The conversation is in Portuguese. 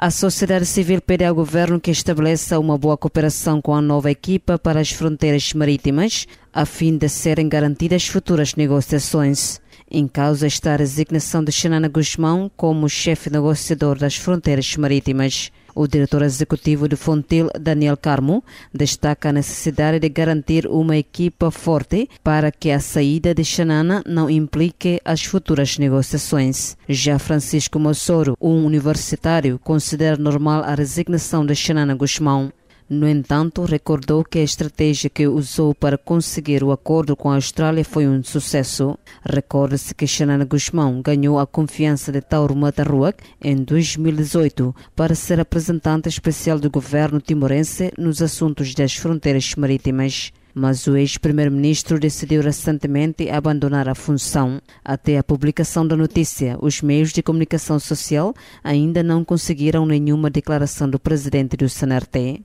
A sociedade civil pede ao governo que estabeleça uma boa cooperação com a nova equipa para as fronteiras marítimas, a fim de serem garantidas futuras negociações. Em causa está a resignação de Xanana Guzmão como chefe negociador das fronteiras marítimas. O diretor executivo de Fontil, Daniel Carmo, destaca a necessidade de garantir uma equipa forte para que a saída de Xanana não implique as futuras negociações. Já Francisco Mossoro, um universitário, considera normal a resignação de Xanana Guzmão. No entanto, recordou que a estratégia que usou para conseguir o acordo com a Austrália foi um sucesso. recorda se que Xanana Guzmão ganhou a confiança de Tauro Matarruac em 2018 para ser representante especial do governo timorense nos assuntos das fronteiras marítimas mas o ex-primeiro-ministro decidiu recentemente abandonar a função. Até a publicação da notícia, os meios de comunicação social ainda não conseguiram nenhuma declaração do presidente do Sanarte.